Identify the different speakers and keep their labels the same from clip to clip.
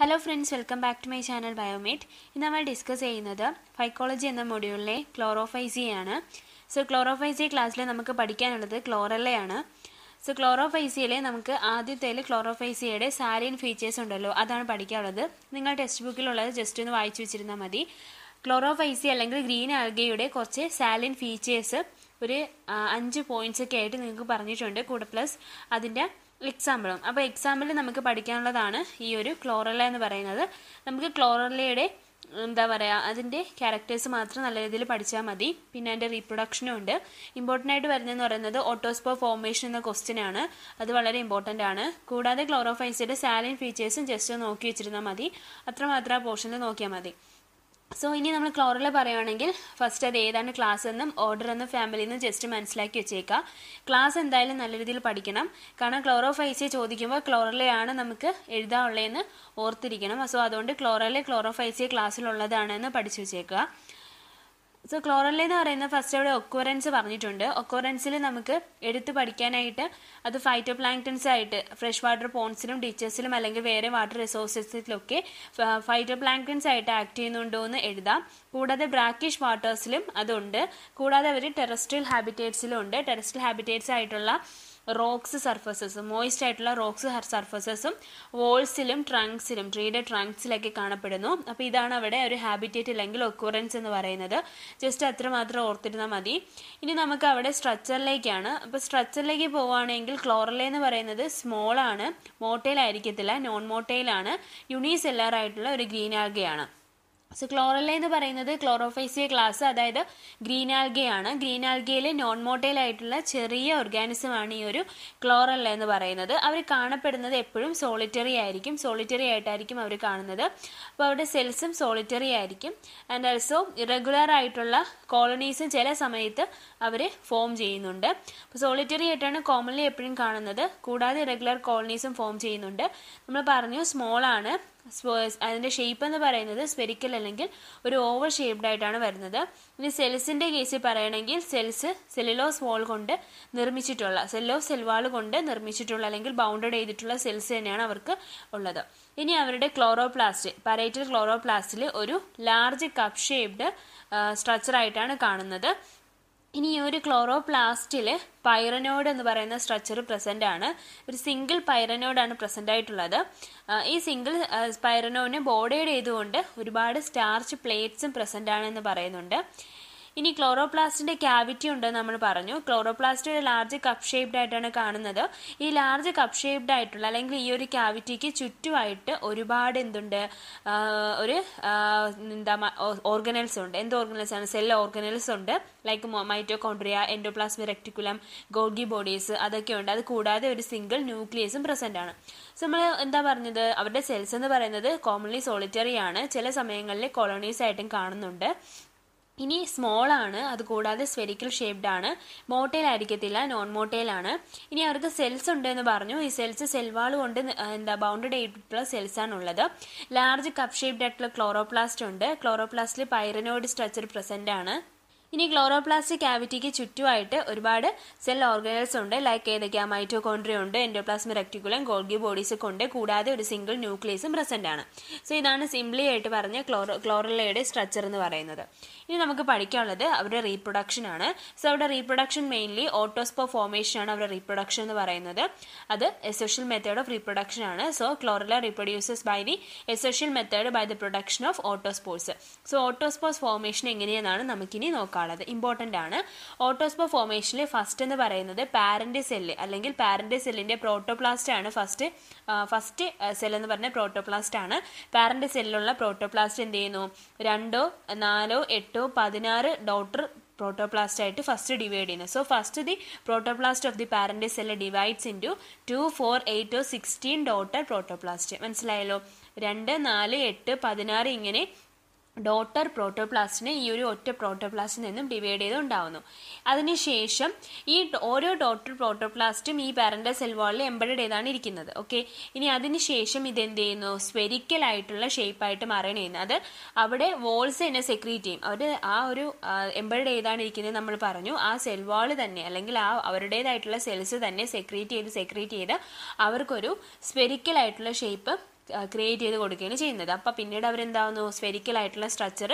Speaker 1: hello friends welcome back to my channel Biomate ഇന്ന് നമ്മൾ discuss ചെയ്യുന്നത് ഫൈക്കോളജി എന്ന മൊഡ്യൂളിലെ ക്ലോറോഫൈസിയാണ് സോ ക്ലോറോഫൈസി ക്ലാസ്സിൽ നമുക്ക് പഠിക്കാനുള്ളത് ക്ലോറല്ലയാണ് സോ ക്ലോറോഫൈസിയയിൽ നമുക്ക് ആദ്യത്തെ ക്ലോറോഫൈസിയയുടെ സാലിൻ ഫീച്ചേഴ്സ് ഉണ്ടല്ലോ അതാണ് പഠിക്കാനുള്ളത് നിങ്ങൾ ടെക്സ്റ്റ് ബുക്കിലുള്ളത് ജസ്റ്റ് ഒന്ന് വായിച്ചു വെച്ചിരുന്നാൽ മതി ക്ലോറോഫൈസി അല്ലെങ്കിൽ ഗ്രീൻ ആൽഗയുടെ കുറച്ച് സാലിൻ ഫീച്ചേഴ്സ് ഒരു അഞ്ച് പോയിന്റ്സ് ഒക്കെ ആയിട്ട് നിങ്ങൾക്ക് പറഞ്ഞിട്ടുണ്ട് കൂടെ പ്ലസ് അതിൻ്റെ എക്സാമ്പിളും അപ്പോൾ എക്സാമ്പിൾ നമുക്ക് പഠിക്കാനുള്ളതാണ് ഈ ഒരു ക്ലോറല്ല എന്ന് പറയുന്നത് നമുക്ക് ക്ലോറല്ലയുടെ എന്താ പറയുക അതിൻ്റെ ക്യാരക്ടേഴ്സ് മാത്രം നല്ല രീതിയിൽ പഠിച്ചാൽ മതി പിന്നെ അതിൻ്റെ റീപ്രൊഡക്ഷനും ഉണ്ട് ഇമ്പോർട്ടൻ്റ് ആയിട്ട് വരുന്നതെന്ന് പറയുന്നത് ഓട്ടോസ്പോ ഫോർമേഷൻ എന്ന ക്വസ്റ്റ്യൻ ആണ് അത് വളരെ ഇമ്പോർട്ടൻ്റ് ആണ് കൂടാതെ ക്ലോറോഫൈസിയുടെ സാലിൻ ഫീച്ചേഴ്സും ജസ്റ്റ് നോക്കി വെച്ചിരുന്നാൽ മതി അത്രമാത്രം ആ പോർഷനിൽ നോക്കിയാൽ മതി സോ ഇനി നമ്മൾ ക്ലോറിൽ പറയുകയാണെങ്കിൽ ഫസ്റ്റ് അത് ഏതാണ് ക്ലാസ് എന്നും ഓർഡർ എന്നും ഫാമിലി എന്നും ജസ്റ്റ് മനസ്സിലാക്കി വെച്ചേക്കുക ക്ലാസ് എന്തായാലും നല്ല രീതിയിൽ പഠിക്കണം കാരണം ക്ലോറോഫൈസെ ചോദിക്കുമ്പോൾ ക്ലോറലയാണ് നമുക്ക് എഴുതാനുള്ളതെന്ന് ഓർത്തിരിക്കണം സോ അതുകൊണ്ട് ക്ലോറലെ ഫൈസിയെ ക്ലാസ്സിലുള്ളതാണെന്ന് പഠിച്ചു വെച്ചേക്കുക സോ ക്ലോറലി എന്ന് പറയുന്ന ഫസ്റ്റ് അവിടെ ഒക്കോറൻസ് പറഞ്ഞിട്ടുണ്ട് ഒക്കോറൻസിൽ നമുക്ക് എടുത്ത് പഠിക്കാനായിട്ട് അത് ഫൈറ്റോ പ്ലാങ്ക്ടൻസ് ആയിട്ട് ഫ്രഷ് വാട്ടർ പോൺസിലും ഡിച്ചസിലും അല്ലെങ്കിൽ വേറെ വാട്ടർ റിസോഴ്സസിലൊക്കെ ഫൈറ്റോ പ്ലാങ്ക്ടൻസ് ആയിട്ട് ആക്ട് ചെയ്യുന്നുണ്ടോ എന്ന് എഴുതാം കൂടാതെ ബ്രാക്കിഷ് വാട്ടേഴ്സിലും അതുണ്ട് കൂടാതെ അവർ ടെറസ്ട്രിയൽ ഹാബിറ്റേറ്റ്സിലും ഉണ്ട് ടെറസ്ട്രിയൽ ഹാബിറ്റേറ്റ്സ് ആയിട്ടുള്ള റോക്സ് സർഫസസും മോയിസ്റ്റ് ആയിട്ടുള്ള റോക്സ് സർഫസസും വോൾസിലും ട്രങ്ക്സിലും ട്രീയുടെ ട്രങ്ക്സിലൊക്കെ കാണപ്പെടുന്നു അപ്പോൾ ഇതാണ് അവിടെ ഒരു ഹാബിറ്റേറ്റ് അല്ലെങ്കിൽ ഒക്കുറൻസ് എന്ന് പറയുന്നത് ജസ്റ്റ് അത്രമാത്രം ഓർത്തിരുന്നാൽ മതി ഇനി നമുക്ക് അവിടെ സ്ട്രക്ചറിലേക്കാണ് അപ്പോൾ സ്ട്രക്ചറിലേക്ക് പോവുകയാണെങ്കിൽ ക്ലോറല എന്ന് പറയുന്നത് സ്മോൾ ആണ് ആയിരിക്കത്തില്ല നോൺ മോട്ടയിലാണ് യുണീസെല്ലാറായിട്ടുള്ള ഒരു ഗ്രീൻ ആൽഗയാണ് സോ ക്ലോറല്ല എന്ന് പറയുന്നത് ക്ലോറോഫൈസിയ ക്ലാസ് അതായത് ഗ്രീൻ ആൽഗയാണ് ഗ്രീൻ ആൽഗയിലെ നോൺ മോട്ടൈൽ ആയിട്ടുള്ള ചെറിയ ഓർഗാനിസം ആണ് ഈ ഒരു ക്ലോറല്ല എന്ന് പറയുന്നത് അവർ കാണപ്പെടുന്നത് എപ്പോഴും സോളിറ്ററി ആയിരിക്കും സോളിറ്ററി ആയിട്ടായിരിക്കും അവർ കാണുന്നത് അപ്പോൾ അവരുടെ സെൽസും സോളിറ്ററി ആയിരിക്കും ആൻഡ് ഓൾസോ ഇറഗുലർ ആയിട്ടുള്ള കോളനീസും ചില സമയത്ത് അവർ ഫോം ചെയ്യുന്നുണ്ട് അപ്പോൾ സോളിറ്ററി ആയിട്ടാണ് കോമൺലി എപ്പോഴും കാണുന്നത് കൂടാതെ റെഗുലർ കോളനീസും ഫോം ചെയ്യുന്നുണ്ട് നമ്മൾ പറഞ്ഞു സ്മോൾ ആണ് അതിൻ്റെ ഷേപ്പ് എന്ന് പറയുന്നത് സ്പെരിക്കൽ അല്ലെങ്കിൽ ഒരു ഓവർ ഷേപ്ഡ് ആയിട്ടാണ് വരുന്നത് ഇനി സെൽസിൻ്റെ കേസിൽ പറയണമെങ്കിൽ സെൽസ് സെല്ലുലോസ് വോൾ കൊണ്ട് നിർമ്മിച്ചിട്ടുള്ള സെല്ലോസ് സെൽവാൾ കൊണ്ട് നിർമ്മിച്ചിട്ടുള്ള അല്ലെങ്കിൽ ബൗണ്ടഡ് ചെയ്തിട്ടുള്ള സെൽസ് തന്നെയാണ് അവർക്ക് ഉള്ളത് ഇനി അവരുടെ ക്ലോറോപ്ലാസ്റ്റ് പരേറ്റൽ ക്ലോറോപ്ലാസ്റ്റിൽ ഒരു ലാർജ് കപ്പ് ഷേപ്ഡ് ആയിട്ടാണ് കാണുന്നത് ഇനി ഈ ഒരു ക്ലോറോപ്ലാസ്റ്റിൽ പൈറനോഡ് എന്ന് പറയുന്ന സ്ട്രക്ചർ പ്രസന്റ് ആണ് ഒരു സിംഗിൾ പൈറനോഡാണ് പ്രസന്റ് ആയിട്ടുള്ളത് ഈ സിംഗിൾ പൈറനോഡിനെ ബോഡേഡ് ചെയ്തുകൊണ്ട് ഒരുപാട് സ്റ്റാർച്ച് പ്ലേറ്റ്സും പ്രസന്റ് ആണെന്ന് പറയുന്നുണ്ട് ഇനി ക്ലോറോപ്ലാസ്റ്റിന്റെ ക്യാവിറ്റി ഉണ്ടെന്ന് നമ്മൾ പറഞ്ഞു ക്ലോറോപ്ലാസ്റ്റ് ഒരു ലാർജ് കപ്പ് ഷേപ്ഡ് ആയിട്ടാണ് കാണുന്നത് ഈ ലാർജ് കപ്പ് ഷേപ്ഡ് ആയിട്ടുള്ള അല്ലെങ്കിൽ ഈ ഒരു ക്യാവിറ്റിക്ക് ചുറ്റുമായിട്ട് ഒരുപാട് എന്തുണ്ട് ഒരു എന്താ ഓർഗനൽസ് ഉണ്ട് എന്ത് ഓർഗനൽസ് ആണ് സെൽ ഓർഗനൽസ് ഉണ്ട് ലൈക്ക് മൈറ്റോകോൺട്രിയ എൻഡോപ്ലാസ്മിക് റെക്ടിക്കുലം ഗോഗി ബോഡീസ് അതൊക്കെ ഉണ്ട് അത് കൂടാതെ ഒരു സിംഗിൾ ന്യൂക്ലിയസും പ്രസന്റ് ആണ് സോ നമ്മൾ എന്താ പറഞ്ഞത് അവരുടെ സെൽസ് എന്ന് പറയുന്നത് കോമൺലി സോളിറ്ററി ആണ് ചില സമയങ്ങളിൽ കോളോണീസ് ആയിട്ടും കാണുന്നുണ്ട് ഇനി സ്മോൾ ആണ് അതുകൂടാതെ സ്വെരിക്കൽ ഷേപ്ഡ് ആണ് മോട്ടേൽ ആയിരിക്കത്തില്ല നോൺ മോട്ടയിലാണ് ഇനി അവർക്ക് സെൽസ് ഉണ്ട് എന്ന് പറഞ്ഞു ഈ സെൽസ് സെൽവാൾ കൊണ്ട് എന്താ ബൗണ്ടഡ് ആയിട്ടുള്ള സെൽസ് ആണുള്ളത് ലാർജ് കപ്പ് ഷേപ്ഡ് ആയിട്ടുള്ള ക്ലോറോപ്ലാസ്റ്റ് ഉണ്ട് ക്ലോറോപ്ലാസ്റ്റിൽ പൈറനോയിഡ് സ്ട്രക്ചർ പ്രസന്റ് ആണ് ഇനി ക്ലോറോപ്ലാസ്റ്റിക് ക്യാവിറ്റിക്ക് ചുറ്റുമായിട്ട് ഒരുപാട് സെൽ ഓർഗനൽസ് ഉണ്ട് ലൈക്ക് ഏതൊക്കെയാ മൈറ്റോകോൺട്രിയ ഉണ്ട് എൻഡോപ്ലാസ്മ റെക്ടിക്കുലം ഗോൾഗി ബോഡീസ് കൊണ്ട് കൂടാതെ ഒരു സിംഗിൾ ന്യൂക്ലിയസും പ്രസന്റ് ആണ് സോ ഇതാണ് സിംപ്ലി ആയിട്ട് പറഞ്ഞ ക്ലോറോ ക്ലോറലയുടെ സ്ട്രക്ചർ എന്ന് പറയുന്നത് ഇനി നമുക്ക് പഠിക്കാനുള്ളത് അവരുടെ റീപ്രൊഡക്ഷൻ ആണ് സോ അവരുടെ റീപ്രൊഡക്ഷൻ മെയിൻലി ഓട്ടോസ്പോ ഫോർമേഷൻ ആണ് അവരുടെ റീപ്രൊഡക്ഷൻ എന്ന് പറയുന്നത് അത് എസോഷ്യൽ മെത്തേഡ് ഓഫ് റീപ്രൊഡക്ഷൻ ആണ് so chlorella reproduces by the asexual method by the production of autospores so autospores formation എങ്ങനെയെന്നാണ് നമുക്കിനി നോക്കാം നോക്കാനുള്ളത് ഇമ്പോർട്ടൻ്റ് ആണ് ഓട്ടോസ്പോ ഫോർമേഷനിൽ ഫസ്റ്റ് എന്ന് പറയുന്നത് പാരൻ്റ് സെല്ല് അല്ലെങ്കിൽ പാരൻ്റ് സെല്ലിൻ്റെ പ്രോട്ടോപ്ലാസ്റ്റ് ആണ് ഫസ്റ്റ് ഫസ്റ്റ് സെൽ എന്ന് പറഞ്ഞ പ്രോട്ടോപ്ലാസ്റ്റ് ആണ് പാരൻ്റ് സെല്ലിലുള്ള പ്രോട്ടോപ്ലാസ്റ്റ് എന്ത് ചെയ്യുന്നു രണ്ടോ നാലോ എട്ടോ പതിനാറ് ഡോട്ടർ പ്രോട്ടോപ്ലാസ്റ്റ് ആയിട്ട് ഫസ്റ്റ് ഡിവൈഡ് ചെയ്യുന്നത് so first the protoplast of the parent cell divides into two four eight or sixteen daughter protoplast മനസ്സിലായല്ലോ രണ്ട് നാല് എട്ട് പതിനാറ് ഇങ്ങനെ ഡോട്ടർ പ്രോട്ടോപ്ലാസ്റ്റിനെ ഈ ഒരു ഒറ്റ പ്രോട്ടോപ്ലാസ്റ്റിൽ നിന്നും ഡിവൈഡ് ചെയ്ത് ഉണ്ടാവുന്നു അതിനുശേഷം ഈ ഓരോ ഡോട്ടർ പ്രോട്ടോപ്ലാസ്റ്റും ഈ പാരൻ്റൽ സെൽ വാളിൽ എംബഡഡ് ചെയ്താണ് ഇരിക്കുന്നത് ഓക്കെ ഇനി അതിനുശേഷം ഇത് എന്ത് ചെയ്യുന്നു സ്പെരിക്കൽ ആയിട്ടുള്ള ഷേപ്പായിട്ട് മാറുകയാണ് ചെയ്യുന്നത് അത് അവിടെ വോൾസ് തന്നെ സെക്രീറ്റ് ചെയ്യും അവർ ആ ഒരു എംബഡ് ചെയ്താണ് ഇരിക്കുന്നത് നമ്മൾ പറഞ്ഞു ആ സെൽ വാൾ തന്നെ അല്ലെങ്കിൽ ആ അവരുടേതായിട്ടുള്ള സെൽസ് തന്നെ സെക്രീറ്റ് ചെയ്ത് സെക്രീറ്റ് ചെയ്ത് അവർക്കൊരു സ്പെരിക്കൽ ആയിട്ടുള്ള ഷേപ്പ് ക്രിയേറ്റ് ചെയ്ത് കൊടുക്കുകയാണ് ചെയ്യുന്നത് അപ്പോൾ പിന്നീട് അവരെന്താവുന്നു സ്ഫെരിക്കൽ ആയിട്ടുള്ള സ്ട്രക്ചർ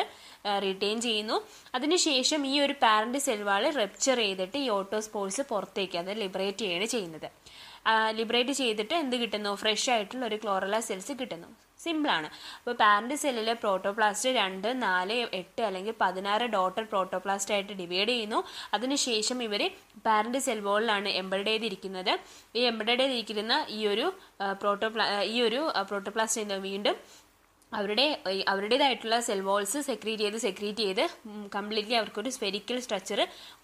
Speaker 1: റിട്ടേൺ ചെയ്യുന്നു അതിനുശേഷം ഈ ഒരു പാരന്റ് സെൽവാൾ റെപ്ചർ ചെയ്തിട്ട് ഈ സ്പോർട്സ് പുറത്തേക്ക് അത് ലിബറേറ്റ് ചെയ്യുകയാണ് ചെയ്യുന്നത് ലിബറേറ്റ് ചെയ്തിട്ട് എന്ത് കിട്ടുന്നു ഫ്രഷ് ആയിട്ടുള്ള ഒരു ക്ലോറല സെൽസ് കിട്ടുന്നു സിമ്പിളാണ് അപ്പോൾ പാരൻറ്റ് സെല്ലിലെ പ്രോട്ടോപ്ലാസ്റ്റ് രണ്ട് നാല് എട്ട് അല്ലെങ്കിൽ പതിനാറ് ഡോട്ടർ പ്രോട്ടോപ്ലാസ്റ്റ് ആയിട്ട് ഡിവൈഡ് ചെയ്യുന്നു അതിനുശേഷം ഇവർ പാരൻറ്റ് സെൽ ബോളിലാണ് എംബഡ് ചെയ്തിരിക്കുന്നത് ഈ എംബഡ് ചെയ്തിരിക്കുന്ന ഈ ഒരു പ്രോട്ടോപ്ലാ ഈ ഒരു പ്രോട്ടോപ്ലാസ്റ്റ് വീണ്ടും അവരുടെ അവരുടേതായിട്ടുള്ള സെൽ വാൾസ് സെക്രീറ്റ് ചെയ്ത് സെക്രീറ്റ് ചെയ്ത് കംപ്ലീറ്റ്ലി അവർക്കൊരു സ്പെരിക്കൽ സ്ട്രക്ചർ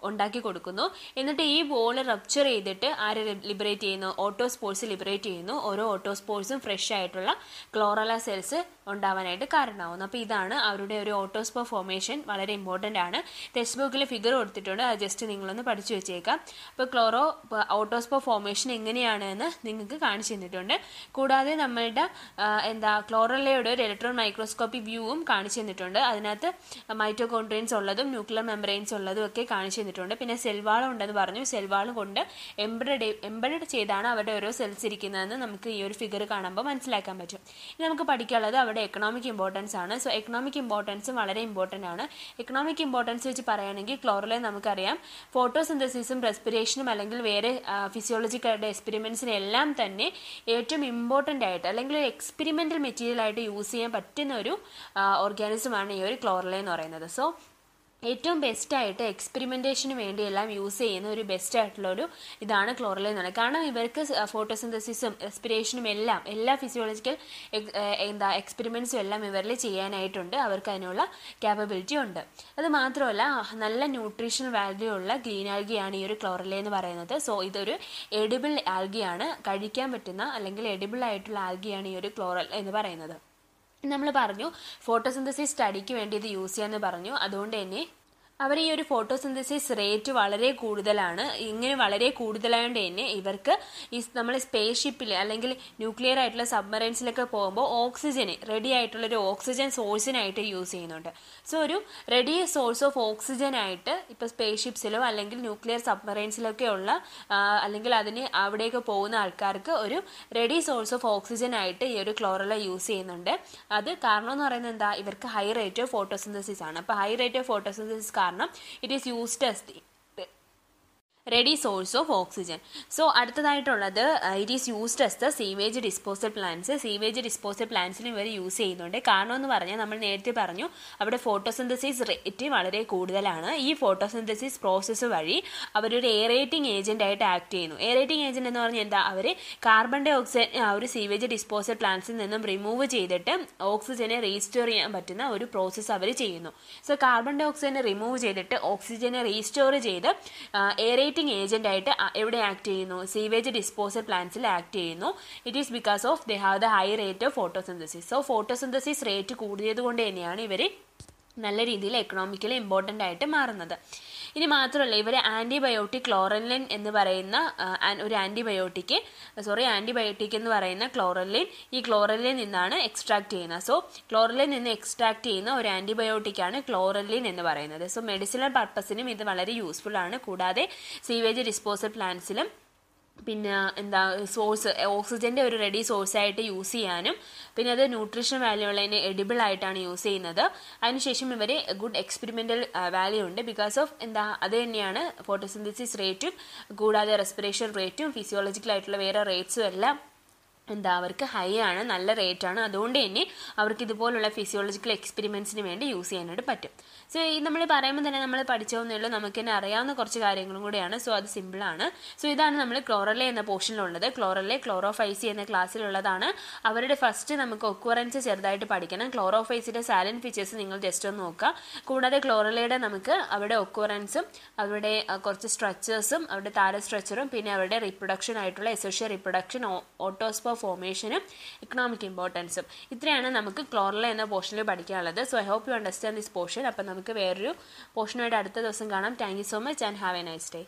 Speaker 1: ഉണ്ടാക്കി കൊടുക്കുന്നു എന്നിട്ട് ഈ ബോൾ റപ്ചർ ചെയ്തിട്ട് ആരെ ലിബറേറ്റ് ചെയ്യുന്നു ഓട്ടോ സ്പോർട്സ് ലിബറേറ്റ് ചെയ്യുന്നു ഓരോ ഓട്ടോ സ്പോർട്സും ഫ്രഷ് ആയിട്ടുള്ള ക്ലോറല സെൽസ് ഉണ്ടാവാനായിട്ട് കാരണമാവുന്നു അപ്പോൾ ഇതാണ് അവരുടെ ഒരു ഓട്ടോസ്പോ ഫോർമേഷൻ വളരെ ഇമ്പോർട്ടൻ്റ് ആണ് ടെക്സ്റ്റ് ബുക്കിൽ ഫിഗർ കൊടുത്തിട്ടുണ്ട് അത് ജസ്റ്റ് നിങ്ങളൊന്ന് പഠിച്ചു വെച്ചേക്കാം അപ്പോൾ ക്ലോറോ ഓട്ടോസ്പോ ഫോർമേഷൻ എങ്ങനെയാണ് എന്ന് നിങ്ങൾക്ക് കാണിച്ചു തന്നിട്ടുണ്ട് കൂടാതെ നമ്മളുടെ എന്താ ക്ലോറലയുടെ ഒരു ഇലക്ട്രോൺ മൈക്രോസ്കോപ്പി വ്യൂവും കാണിച്ചു തന്നിട്ടുണ്ട് അതിനകത്ത് മൈറ്റോകോൺട്രെയിൻസ് ഉള്ളതും ന്യൂക്ലിയർ മെംബ്രെയിൻസ് ഉള്ളതും ഒക്കെ കാണിച്ചു തന്നിട്ടുണ്ട് പിന്നെ സെൽവാളം ഉണ്ടെന്ന് പറഞ്ഞു സെൽവാളം കൊണ്ട് എംബ്രഡ് എംബ്രഡ് ചെയ്താണ് അവിടെ ഓരോ സെൽസ് ഇരിക്കുന്നതെന്ന് നമുക്ക് ഈ ഒരു ഫിഗർ കാണുമ്പോൾ മനസ്സിലാക്കാൻ പറ്റും ഇനി നമുക്ക് പഠിക്കാനുള്ളത് അവിടെ എക്കണോമിക് ഇമ്പോർട്ടൻസ് ആണ് സോ എക്കണോമിക് ഇമ്പോർട്ടൻസും വളരെ ഇമ്പോർട്ടൻ്റ് ആണ് എക്കണോമിക് ഇമ്പോർട്ടൻസ് വെച്ച് പറയുകയാണെങ്കിൽ ക്ലോറലെ നമുക്കറിയാം ഫോട്ടോസിന്തസിസും റെസ്പിറേഷനും അല്ലെങ്കിൽ വേറെ ഫിസിയോളജിക്കാരുടെ എക്സ്പെരിമെൻസിനെല്ലാം തന്നെ ഏറ്റവും ഇമ്പോർട്ടൻ്റ് ആയിട്ട് അല്ലെങ്കിൽ എക്സ്പെരിമെൻ്റൽ മെറ്റീരിയൽ ആയിട്ട് യൂസ് ചെയ്യാൻ ചെയ്യാൻ പറ്റുന്ന ഒരു ഓർഗാനിസമാണ് ഈ ഒരു ക്ലോറല എന്ന് പറയുന്നത് സോ ഏറ്റവും ബെസ്റ്റായിട്ട് എക്സ്പെരിമെൻറ്റേഷന് വേണ്ടിയെല്ലാം യൂസ് ചെയ്യുന്ന ഒരു ബെസ്റ്റ് ആയിട്ടുള്ള ഒരു ഇതാണ് ക്ലോറില എന്ന് പറയുന്നത് കാരണം ഇവർക്ക് ഫോട്ടോസിന്തസിസും റെസ്പിറേഷനും എല്ലാം എല്ലാ ഫിസിയോളജിക്കൽ എന്താ എക്സ്പെരിമെൻസും എല്ലാം ഇവരിൽ ചെയ്യാനായിട്ടുണ്ട് അവർക്ക് അതിനുള്ള ക്യാപ്പബിലിറ്റി ഉണ്ട് അത് മാത്രമല്ല നല്ല ന്യൂട്രീഷണൽ വാല്യൂ ഉള്ള ഗ്രീൻ ആൽഗിയാണ് ഈ ഒരു ക്ലോറില എന്ന് പറയുന്നത് സോ ഇതൊരു എഡിബിൾ ആൽഗിയാണ് കഴിക്കാൻ പറ്റുന്ന അല്ലെങ്കിൽ എഡിബിൾ ആയിട്ടുള്ള ആൽഗിയാണ് ഈ ഒരു ക്ലോറൽ എന്ന് പറയുന്നത് നമ്മൾ പറഞ്ഞു ഫോട്ടോസിന്തസിസ് സ്റ്റഡിക്ക് വേണ്ടി ഇത് യൂസ് ചെയ്യാമെന്ന് പറഞ്ഞു അതുകൊണ്ട് തന്നെ അവർ ഈ ഒരു ഫോട്ടോസിന്തസിസ് റേറ്റ് വളരെ കൂടുതലാണ് ഇങ്ങനെ വളരെ കൂടുതലായതുകൊണ്ട് തന്നെ ഇവർക്ക് ഈ നമ്മൾ സ്പേസ് ഷിപ്പിൽ അല്ലെങ്കിൽ ന്യൂക്ലിയർ ആയിട്ടുള്ള സബ്മറൈൻസിലൊക്കെ പോകുമ്പോൾ ഓക്സിജന് റെഡി ആയിട്ടുള്ള ഒരു ഓക്സിജൻ സോഴ്സിനായിട്ട് യൂസ് ചെയ്യുന്നുണ്ട് സോ ഒരു റെഡി സോഴ്സ് ഓഫ് ഓക്സിജൻ ആയിട്ട് ഇപ്പോൾ സ്പേസ് ഷിപ്സിലോ അല്ലെങ്കിൽ ന്യൂക്ലിയർ സബ്മറൈൻസിലൊക്കെ ഉള്ള അല്ലെങ്കിൽ അതിന് അവിടെയൊക്കെ പോകുന്ന ആൾക്കാർക്ക് ഒരു റെഡി സോഴ്സ് ഓഫ് ഓക്സിജൻ ആയിട്ട് ഈ ഒരു ക്ലോറല യൂസ് ചെയ്യുന്നുണ്ട് അത് കാരണം എന്ന് പറയുന്നത് എന്താ ഇവർക്ക് ഹൈ റേറ്റ് ഓഫ് ഫോട്ടോസിന്തസിസ് ആണ് അപ്പോൾ high rate of photosynthesis it is used as the ready source of oxygen so അടുത്തതായിട്ടുള്ളത് it is used as the sewage disposal plants sewage disposal പ്ലാന്റ്സിനും ഇവർ യൂസ് ചെയ്യുന്നുണ്ട് കാരണം എന്ന് പറഞ്ഞാൽ നമ്മൾ നേരത്തെ പറഞ്ഞു അവിടെ ഫോട്ടോസിന്തസിസ് റേറ്റ് വളരെ കൂടുതലാണ് ഈ ഫോട്ടോസിന്തസിസ് പ്രോസസ്സ് വഴി അവരൊരു എയറേറ്റിംഗ് ഏജന്റ് ആയിട്ട് ആക്ട് ചെയ്യുന്നു എയറേറ്റിംഗ് ഏജന്റ് എന്ന് പറഞ്ഞാൽ എന്താ അവർ കാർബൺ ഡൈ ഓക്സൈഡ് ആ ഒരു സീവേജ് ഡിസ്പോസൽ പ്ലാന്റ്സിൽ നിന്നും റിമൂവ് ചെയ്തിട്ട് ഓക്സിജനെ റീസ്റ്റോർ ചെയ്യാൻ പറ്റുന്ന ഒരു പ്രോസസ്സ് അവർ ചെയ്യുന്നു സോ കാർബൺ ഡൈ ഓക്സൈഡിനെ റിമൂവ് ചെയ്തിട്ട് ഓക്സിജനെ റീസ്റ്റോർ ചെയ്ത് എയറേറ്റ് റീസെറ്റിംഗ് ഏജന്റ് ആയിട്ട് എവിടെ ആക്ട് ചെയ്യുന്നു സീവേജ് ഡിസ്പോസൽ പ്ലാന്റ്സിൽ ആക്ട് ചെയ്യുന്നു it is because of they have the high rate of photosynthesis so photosynthesis rate കൂടിയത് കൊണ്ട് തന്നെയാണ് ഇവർ നല്ല രീതിയിൽ എക്കണോമിക്കലി ഇമ്പോർട്ടൻ്റ് ആയിട്ട് മാറുന്നത് ഇനി മാത്രമല്ല ഇവർ ആൻറ്റിബയോട്ടിക് ക്ലോറലിൻ എന്ന് പറയുന്ന ഒരു ആൻറ്റിബയോട്ടിക് സോറി ആൻറ്റിബയോട്ടിക് എന്ന് പറയുന്ന ക്ലോറലിൻ ഈ ക്ലോറലിൻ നിന്നാണ് എക്സ്ട്രാക്ട് ചെയ്യുന്നത് സോ ക്ലോറലിൻ നിന്ന് എക്സ്ട്രാക്ട് ചെയ്യുന്ന ഒരു ആൻറ്റിബയോട്ടിക്കാണ് ക്ലോറലിൻ എന്ന് പറയുന്നത് സോ മെഡിസിനൽ പർപ്പസിനും ഇത് വളരെ യൂസ്ഫുൾ ആണ് കൂടാതെ സീവേജ് ഡിസ്പോസൽ പ്ലാന്റ്സിലും പിന്നെ എന്താ സോഴ്സ് ഓക്സിജൻ്റെ ഒരു റെഡി സോഴ്സ് ആയിട്ട് യൂസ് ചെയ്യാനും പിന്നെ അത് ന്യൂട്രീഷൻ വാല്യൂ ഉള്ളതിന് എഡിബിൾ ആയിട്ടാണ് യൂസ് ചെയ്യുന്നത് അതിനുശേഷം ഇവർ ഗുഡ് എക്സ്പെരിമെൻ്റൽ വാല്യൂ ഉണ്ട് ബിക്കോസ് ഓഫ് എന്താ അത് തന്നെയാണ് ഫോട്ടോസിന്തസിസ് റേറ്റും കൂടാതെ റെസ്പിറേഷൻ റേറ്റും ആയിട്ടുള്ള വേറെ റേറ്റ്സും എല്ലാം എന്താ അവർക്ക് ഹൈ ആണ് നല്ല റേറ്റ് ആണ് അതുകൊണ്ട് തന്നെ അവർക്ക് ഇതുപോലുള്ള ഫിസിയോളജിക്കൽ എക്സ്പെരിമെൻറ്റ്സിന് വേണ്ടി യൂസ് ചെയ്യാനായിട്ട് പറ്റും സോ ഈ നമ്മൾ പറയുമ്പോൾ തന്നെ നമ്മൾ പഠിച്ചതെന്നേ ഉള്ളൂ നമുക്ക് തന്നെ അറിയാവുന്ന കുറച്ച് കാര്യങ്ങളും കൂടെയാണ് സോ അത് സിമ്പിളാണ് സോ ഇതാണ് നമ്മൾ ക്ലോറലെ എന്ന പോർഷനിലുള്ളത് ക്ലോറലെ ക്ലോറോഫൈസി എന്ന ക്ലാസ്സിലുള്ളതാണ് അവരുടെ ഫസ്റ്റ് നമുക്ക് ഒക്വറൻസ് ചെറുതായിട്ട് പഠിക്കണം ക്ലോറോഫൈസിയുടെ സാലൻ ഫീച്ചേഴ്സ് നിങ്ങൾ ജസ്റ്റ് ഒന്ന് നോക്കുക കൂടാതെ ക്ലോറലയുടെ നമുക്ക് അവരുടെ ഒക്വറൻസും അവരുടെ കുറച്ച് സ്ട്രക്ചേഴ്സും അവരുടെ താര സ്ട്രക്ചറും പിന്നെ അവരുടെ റിപ്രൊഡക്ഷൻ ആയിട്ടുള്ള എസോഷ്യൽ റിപ്രൊഡക്ഷൻ ഓട്ടോസ്പോ ഫോർമേഷനും ഇക്കണോമിക് ഇമ്പോർട്ടൻസും ഇത്രയാണ് നമുക്ക് ക്ലോറല എന്ന പോർഷനിൽ പഠിക്കാനുള്ളത് so I hope you understand this portion അപ്പം നമുക്ക് വേറൊരു പോർഷനുമായിട്ട് അടുത്ത ദിവസം കാണാം thank you so much and have a nice day